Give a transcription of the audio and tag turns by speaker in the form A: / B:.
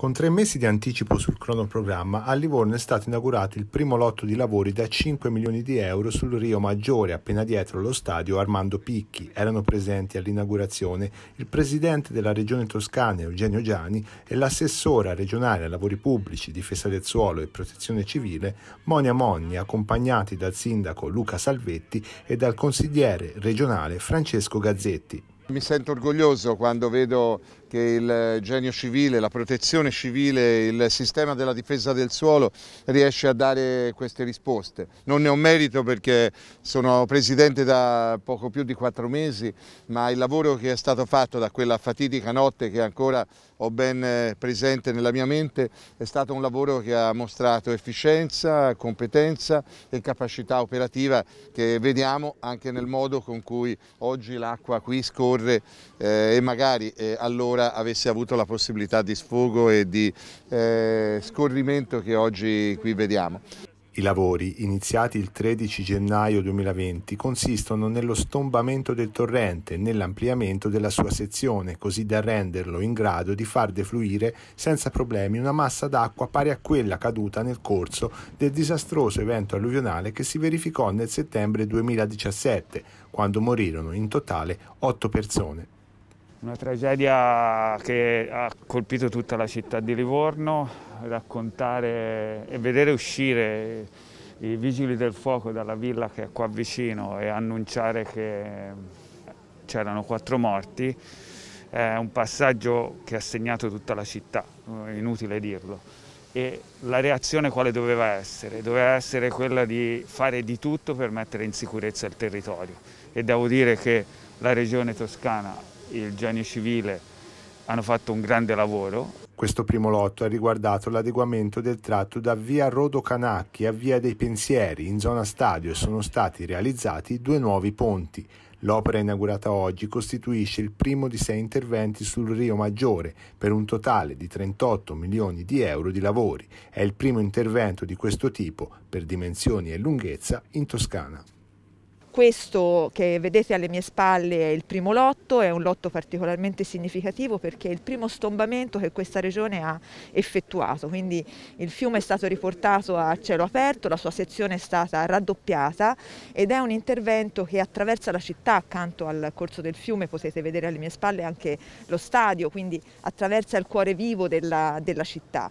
A: Con tre mesi di anticipo sul cronoprogramma, a Livorno è stato inaugurato il primo lotto di lavori da 5 milioni di euro sul Rio Maggiore, appena dietro lo stadio Armando Picchi. Erano presenti all'inaugurazione il presidente della regione toscana Eugenio Giani e l'assessora regionale a lavori pubblici, difesa del suolo e protezione civile Monia Monni, accompagnati dal sindaco Luca Salvetti e dal consigliere regionale Francesco Gazzetti.
B: Mi sento orgoglioso quando vedo che il genio civile, la protezione civile, il sistema della difesa del suolo riesce a dare queste risposte. Non ne ho merito perché sono presidente da poco più di quattro mesi, ma il lavoro che è stato fatto da quella fatidica notte che ancora ho ben eh, presente nella mia mente è stato un lavoro che ha mostrato efficienza, competenza e capacità operativa che vediamo anche nel modo con cui oggi l'acqua qui scorre corre eh, e magari eh, allora avesse avuto la possibilità
A: di sfogo e di eh, scorrimento che oggi qui vediamo. I lavori, iniziati il 13 gennaio 2020, consistono nello stombamento del torrente e nell'ampliamento della sua sezione, così da renderlo in grado di far defluire senza problemi una massa d'acqua pari a quella caduta nel corso del disastroso evento alluvionale che si verificò nel settembre 2017, quando morirono in totale 8 persone.
C: Una tragedia che ha colpito tutta la città di Livorno, raccontare e vedere uscire i vigili del fuoco dalla villa che è qua vicino e annunciare che c'erano quattro morti è un passaggio che ha segnato tutta la città, è inutile dirlo. E la reazione quale doveva essere? Doveva essere quella di fare di tutto per mettere in sicurezza il territorio e devo dire che la regione toscana il Genio Civile hanno fatto un grande lavoro.
A: Questo primo lotto ha riguardato l'adeguamento del tratto da via Rodo Canacchi a via dei Pensieri in zona stadio e sono stati realizzati due nuovi ponti. L'opera inaugurata oggi costituisce il primo di sei interventi sul Rio Maggiore per un totale di 38 milioni di euro di lavori. È il primo intervento di questo tipo per dimensioni e lunghezza in Toscana.
D: Questo che vedete alle mie spalle è il primo lotto, è un lotto particolarmente significativo perché è il primo stombamento che questa regione ha effettuato, quindi il fiume è stato riportato a cielo aperto, la sua sezione è stata raddoppiata ed è un intervento che attraversa la città accanto al corso del fiume, potete vedere alle mie spalle anche lo stadio, quindi attraversa il cuore vivo della, della città.